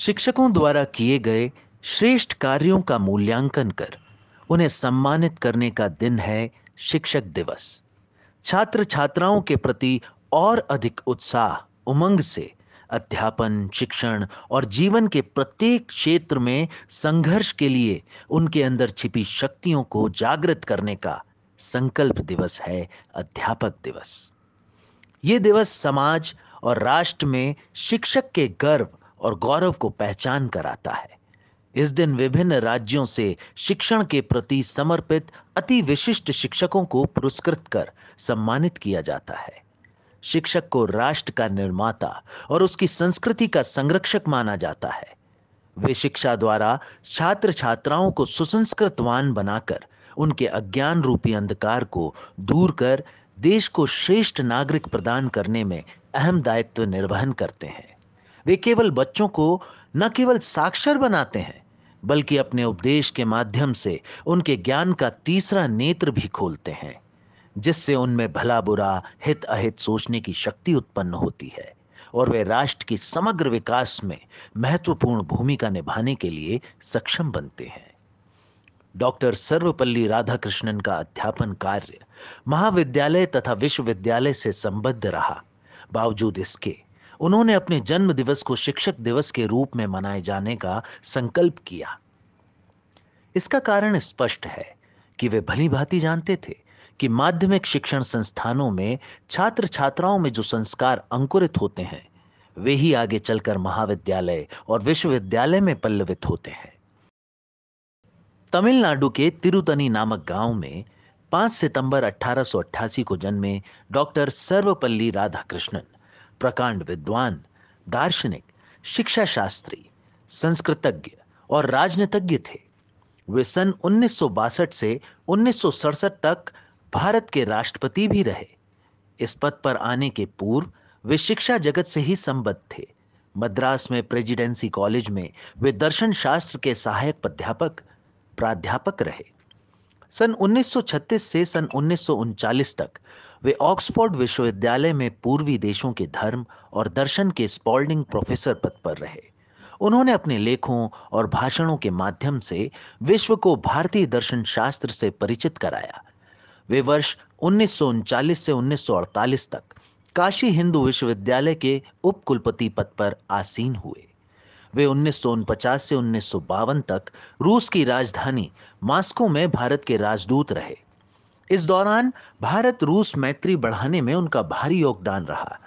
शिक्षकों द्वारा किए गए श्रेष्ठ कार्यों का मूल्यांकन कर उन्हें सम्मानित करने का दिन है शिक्षक दिवस छात्र छात्राओं के प्रति और अधिक उत्साह उमंग से अध्यापन शिक्षण और जीवन के प्रत्येक क्षेत्र में संघर्ष के लिए उनके अंदर छिपी शक्तियों को जागृत करने का संकल्प दिवस है अध्यापक दिवस ये दिवस समाज और राष्ट्र में शिक्षक के गर्व और गौरव को पहचान कराता है इस दिन विभिन्न राज्यों से शिक्षण के प्रति समर्पित अति विशिष्ट शिक्षकों को पुरस्कृत कर सम्मानित किया जाता है शिक्षक को राष्ट्र का निर्माता और उसकी संस्कृति का संरक्षक माना जाता है वे शिक्षा द्वारा छात्र छात्राओं को सुसंस्कृतवान बनाकर उनके अज्ञान रूपी अंधकार को दूर कर देश को श्रेष्ठ नागरिक प्रदान करने में अहम दायित्व निर्वहन करते हैं वे केवल बच्चों को न केवल साक्षर बनाते हैं बल्कि अपने उपदेश के माध्यम से उनके ज्ञान का तीसरा नेत्र भी खोलते हैं जिससे उनमें भला बुरा हित अहित सोचने की शक्ति उत्पन्न होती है और वे राष्ट्र की समग्र विकास में महत्वपूर्ण भूमिका निभाने के लिए सक्षम बनते हैं डॉक्टर सर्वपल्ली राधाकृष्णन का अध्यापन कार्य महाविद्यालय तथा विश्वविद्यालय से संबद्ध रहा बावजूद इसके उन्होंने अपने जन्म दिवस को शिक्षक दिवस के रूप में मनाए जाने का संकल्प किया इसका कारण स्पष्ट है कि वे भली भांति जानते थे कि माध्यमिक शिक्षण संस्थानों में छात्र छात्राओं में जो संस्कार अंकुरित होते हैं वे ही आगे चलकर महाविद्यालय और विश्वविद्यालय में पल्लवित होते हैं तमिलनाडु के तिरुतनी नामक गांव में 5 सितंबर 1888 को जन्मे डॉक्टर सर्वपल्ली राधाकृष्णन प्रकांड विद्वान दार्शनिक शिक्षा शास्त्री संस्कृतज्ञ और राजनीतिज्ञ थे वे सन उन्नीस से उन्नीस तक भारत के राष्ट्रपति भी रहे इस पद पर आने के पूर्व वे शिक्षा जगत से ही संबद्ध थे मद्रास में प्रेजिडेंसी कॉलेज में वे दर्शन शास्त्र के सहायक प्राध्यापक प्राध्यापक रहे सन 1936 से सन उन्नीस तक वे ऑक्सफोर्ड विश्वविद्यालय में पूर्वी देशों के धर्म और दर्शन के स्पॉल्डिंग प्रोफेसर पद पर रहे उन्होंने अपने लेखों और भाषणों के माध्यम से विश्व को भारतीय दर्शन शास्त्र से परिचित कराया वे वर्ष उन्नीस से उन्नीस तक काशी हिंदू विश्वविद्यालय के उपकुलपति पद पर आसीन हुए वे उन्नीस से उन्नीस तक रूस की राजधानी मास्को में भारत के राजदूत रहे इस दौरान भारत रूस मैत्री बढ़ाने में उनका भारी योगदान रहा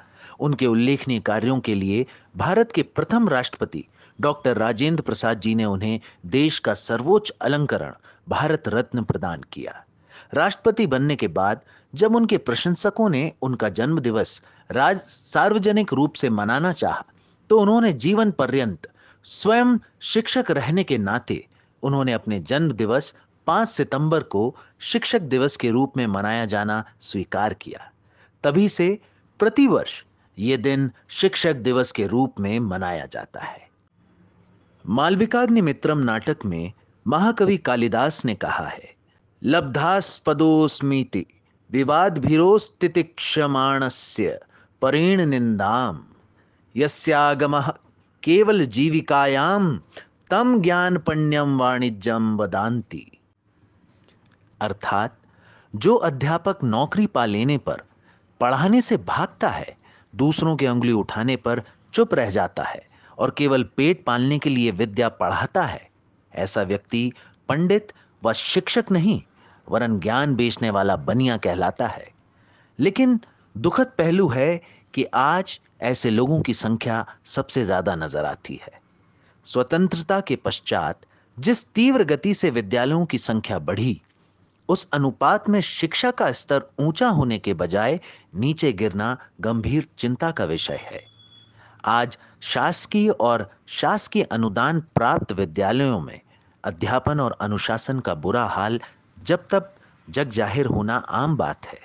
उनके उल्लेखनीय कार्यों के लिए भारत के प्रथम राष्ट्रपति डॉक्टर राजेंद्र प्रसाद जी ने उन्हें देश का सर्वोच्च अलंकरण भारत रत्न प्रदान किया राष्ट्रपति बनने के बाद जब उनके प्रशंसकों ने उनका जन्म दिवस राज सार्वजनिक रूप से मनाना चाहा तो उन्होंने जीवन पर्यंत स्वयं शिक्षक रहने के नाते उन्होंने अपने जन्म दिवस 5 सितंबर को शिक्षक दिवस के रूप में मनाया जाना स्वीकार किया तभी से प्रतिवर्ष ये दिन शिक्षक दिवस के रूप में मनाया जाता है मालविकाग्नि मित्रम नाटक में महाकवि कालिदास ने कहा है लब्धास्पदोस्मीति विवाद भीरोस्तिक्षमाणस्य परेण निंदाम यस्यागमः केवल जीविकायाम तम ज्ञान पण्यम वाणिज्यम वदांति अर्थात जो अध्यापक नौकरी पा लेने पर पढ़ाने से भागता है दूसरों के उंगली उठाने पर चुप रह जाता है और केवल पेट पालने के लिए विद्या पढ़ाता है ऐसा व्यक्ति पंडित व शिक्षक नहीं वरन ज्ञान बेचने वाला बनिया कहलाता है लेकिन दुखद पहलू है कि आज ऐसे लोगों की संख्या सबसे ज्यादा नजर आती है स्वतंत्रता के पश्चात जिस तीव्र गति से विद्यालयों की संख्या बढ़ी उस अनुपात में शिक्षा का स्तर ऊंचा होने के बजाय नीचे गिरना गंभीर चिंता का विषय है आज शासकीय और शासकीय अनुदान प्राप्त विद्यालयों में अध्यापन और अनुशासन का बुरा हाल जब तब जग जाहिर होना आम बात है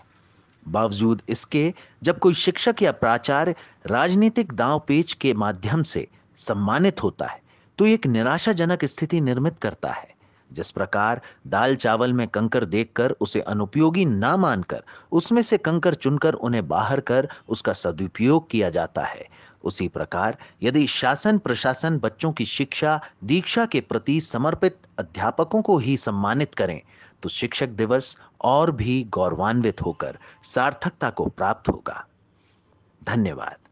बावजूद इसके जब कोई शिक्षक या प्राचार्य राजनीतिक दांव पेच के माध्यम से सम्मानित होता है तो एक निराशाजनक स्थिति निर्मित करता है जिस प्रकार दाल चावल में कंकर देखकर उसे अनुपयोगी ना मानकर उसमें से कंकर चुनकर उन्हें बाहर कर उसका सदुपयोग किया जाता है उसी प्रकार यदि शासन प्रशासन बच्चों की शिक्षा दीक्षा के प्रति समर्पित अध्यापकों को ही सम्मानित करें तो शिक्षक दिवस और भी गौरवान्वित होकर सार्थकता को प्राप्त होगा धन्यवाद